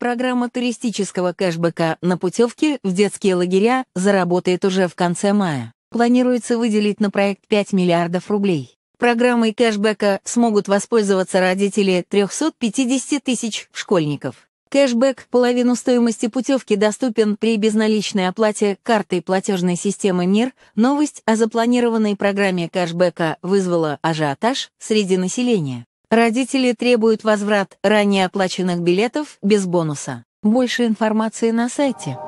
Программа туристического кэшбэка на путевки в детские лагеря заработает уже в конце мая. Планируется выделить на проект 5 миллиардов рублей. Программой кэшбэка смогут воспользоваться родители 350 тысяч школьников. Кэшбэк половину стоимости путевки доступен при безналичной оплате картой платежной системы МИР. Новость о запланированной программе кэшбэка вызвала ажиотаж среди населения. Родители требуют возврат ранее оплаченных билетов без бонуса. Больше информации на сайте.